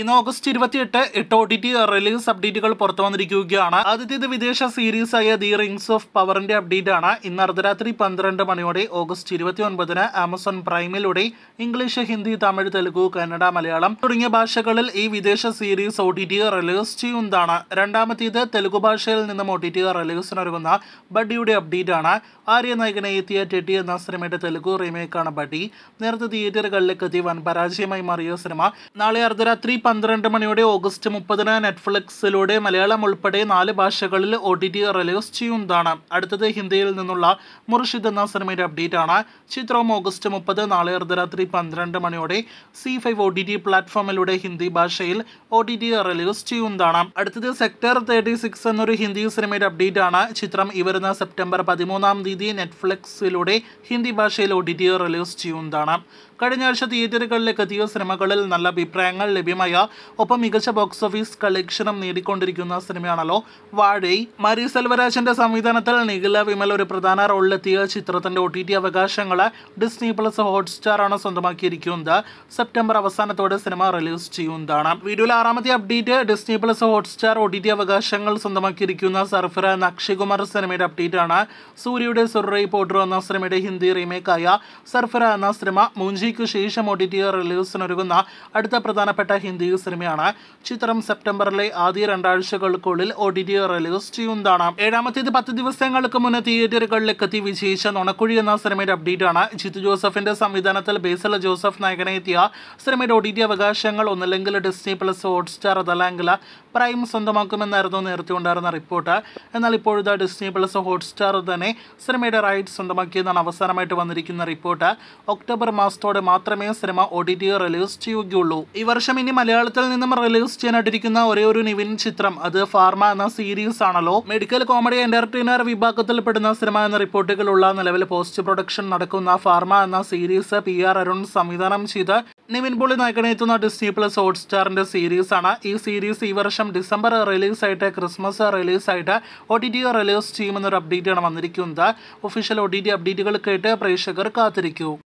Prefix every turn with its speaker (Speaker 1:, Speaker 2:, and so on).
Speaker 1: ഇന്ന് ഓഗസ്റ്റ് ഇരുപത്തിയെട്ട് എട്ട് ഒ ടി ടി റിലീസ് അപ്ഡേറ്റുകൾ പുറത്തു വന്നിരിക്കുകയാണ് ആദ്യത്തേത് വിദേശ സീരീസായ ദി റിങ്സ് ഓഫ് പവറിന്റെ അപ്ഡേറ്റ് ആണ് ഇന്ന് അർദ്ധരാത്രി പന്ത്രണ്ട് മണിയോടെ ഓഗസ്റ്റ് ഇരുപത്തി ഒൻപതിന് ആമസോൺ പ്രൈമിലൂടെ ഇംഗ്ലീഷ് ഹിന്ദി തമിഴ് തെലുഗു കന്നഡ മലയാളം തുടങ്ങിയ ഭാഷകളിൽ ഈ വിദേശ series O T T release ചെയ്യുന്നതാണ് രണ്ടാമത്തേത് തെലുഗു ഭാഷയിൽ നിന്നും ഒ ടി ടി റിലീസിനൊരുങ്ങുന്ന ബഡിയുടെ അപ്ഡേറ്റ് ആണ് ആര്യ നായകനെ എത്തിയ ടെട്ടി എന്ന സിനിമയുടെ തെലുഗു റീമേക്കാണ് ബഡി നേരത്തെ തിയേറ്ററുകളിലേക്ക് എത്തി വൻ പരാജയമായി മാറിയ സിനിമ നാളെ അർദ്ധരാത്രി പന്ത്രണ്ട് മണിയോടെ ഓഗസ്റ്റ് മുപ്പതിന് നെറ്റ്ഫ്ലിക്സിലൂടെ മലയാളം ഉൾപ്പെടെ നാല് ഭാഷകളിൽ ഒ ടി ടി റിലീസ് ചെയ്യുന്നതാണ് അടുത്തത് ഹിന്ദിയിൽ നിന്നുള്ള മുർഷിദ് എന്ന സിനിമയുടെ അപ്ഡേറ്റ് ആണ് ചിത്രം ഓഗസ്റ്റ് മുപ്പത് നാളെ അർദ്ധരാത്രി പന്ത്രണ്ട് മണിയോടെ Zee five O T T പ്ലാറ്റ്ഫോമിലൂടെ ഹിന്ദി ഭാഷയിൽ ഒ ടി ടി റിലീസ് ചെയ്യുന്നതാണ് അടുത്തത് സെക്ടർ തേർട്ടി സിക്സ് എന്നൊരു ഹിന്ദി സിനിമയുടെ അപ്ഡേറ്റ് ആണ് ചിത്രം ഈ വരുന്ന സെപ്റ്റംബർ പതിമൂന്നാം തീയതി നെറ്റ്ഫ്ലിക്സിലൂടെ ഹിന്ദി ഭാഷയിൽ ഒ ടി ടി റിലീസ് ചെയ്യുന്നതാണ് കഴിഞ്ഞ ആഴ്ച എത്തിയ സിനിമകളിൽ നല്ല അഭിപ്രായങ്ങൾ ലഭ്യമായ ഒപ്പം മികച്ച ബോക്സ് ഓഫീസ് കളക്ഷനും നേടിക്കൊണ്ടിരിക്കുന്ന സിനിമയാണല്ലോ വാഴൈ മരി സെൽവരാജന്റെ സംവിധാനത്തിൽ നിഖില വിമൽ ഒരു പ്രധാന റോളിലെത്തിയ ചിത്രത്തിന്റെ ഒ ടി ടി അവകാശങ്ങളെ ഡിസ്നി പ്ലസ് ഹോട്ട്സ്റ്റാറാണ് സ്വന്തമാക്കിയിരിക്കുന്നത് സെപ്റ്റംബർ അവസാനത്തോടെ സിനിമ റിലീസ് ചെയ്യുന്നതാണ് വീഡിയോയിലെ ആറാമത്തെ update Disney plus Hotstar O T T അവകാശങ്ങൾ സ്വന്തമാക്കിയിരിക്കുന്ന സർഫറ നക്ഷികുമാർ സിനിമയുടെ അപ്ഡേറ്റ് ആണ് സൂര്യയുടെ സുറൈ പോട്ടർ എന്ന സിനിമയുടെ ഹിന്ദി റീമേക്കായ സർഫറ എന്ന സിനിമ മൂഞ്ചി മലയാളിക്ക് ശേഷം ഒ ടി ടി റിലീസിനൊരുങ്ങുന്ന അടുത്ത പ്രധാനപ്പെട്ട ഹിന്ദി സിനിമയാണ് ചിത്രം സെപ്റ്റംബറിലെ ആദ്യ രണ്ടാഴ്ചകൾക്കുള്ളിൽ ഒ ടി ടി റിലീസ് ചെയ്യുന്നതാണ് ഏഴാമത്തേത് പത്ത് ദിവസങ്ങൾക്ക് മുന്നേ തിയേറ്ററുകളിലേക്ക് എത്തി വിജയിച്ച നുണക്കുഴി എന്ന സിനിമയുടെ അപ്ഡേറ്റ് ആണ് ജിത്തു ജോസഫിന്റെ സംവിധാനത്തിൽ ബേസൽ ജോസഫ് നായകനെ എത്തിയ സിനിമയുടെ ഒ ടി ടി അവകാശങ്ങൾ ഒന്നില്ലെങ്കിൽ ഡിസ്നി പ്ലസ് ഹോട്ട്സ്റ്റാർ അതല്ലെങ്കിൽ പ്രൈം സ്വന്തമാക്കുമെന്നായിരുന്നു നേരത്തെ ഉണ്ടായിരുന്ന റിപ്പോർട്ട് എന്നാൽ ഇപ്പോഴത്തെ ഡിസ്നി പ്ലസ് ഹോട്ട്സ്റ്റാർ തന്നെ സിനിമയുടെ റൈറ്റ് സ്വന്തമാക്കിയെന്നാണ് അവസാനമായിട്ട് വന്നിരിക്കുന്ന റിപ്പോർട്ട് ഒക്ടോബർ മാസത്തോടെ മാത്രമേ cinema O T T release ചെയ്യുകയുള്ളൂ ഈ വർഷം ഇനി മലയാളത്തിൽ നിന്നും റിലീസ് ചെയ്യാനായിട്ടിരിക്കുന്ന ഒരേ ഒരു നിവിൻ ചിത്രം അത് ഫാർമ എന്ന സീരീസ് ആണല്ലോ മെഡിക്കൽ കോമഡി എന്റർടൈനർ പെടുന്ന സിനിമ എന്ന റിപ്പോർട്ടുകളുള്ള നിലവിൽ പോസ്റ്റ് പ്രൊഡക്ഷൻ നടക്കുന്ന ഫാർമ എന്ന സീരീസ് പി ആർ അരുൺ സംവിധാനം ചെയ്ത് നിവിൻ പോളി നായകനെത്തുന്ന ഡിസ്നി പ്ലസ് ഹോട്ട്സ്റ്റാറിന്റെ സീരീസ് ആണ് ഈ സീരീസ് ഈ വർഷം ഡിസംബർ റിലീസ് ആയിട്ട് ക്രിസ്മസ് റിലീസ് ആയിട്ട് ഒ ടി ടി റിലീസ് ചെയ്യുമെന്നൊരു അപ്ഡേറ്റ് ആണ് വന്നിരിക്കുന്നത് ഒഫീഷ്യൽ ഒ ടി ടി അപ്ഡേറ്റുകൾ കേട്ട് പ്രേക്ഷകർ കാത്തിരിക്കൂ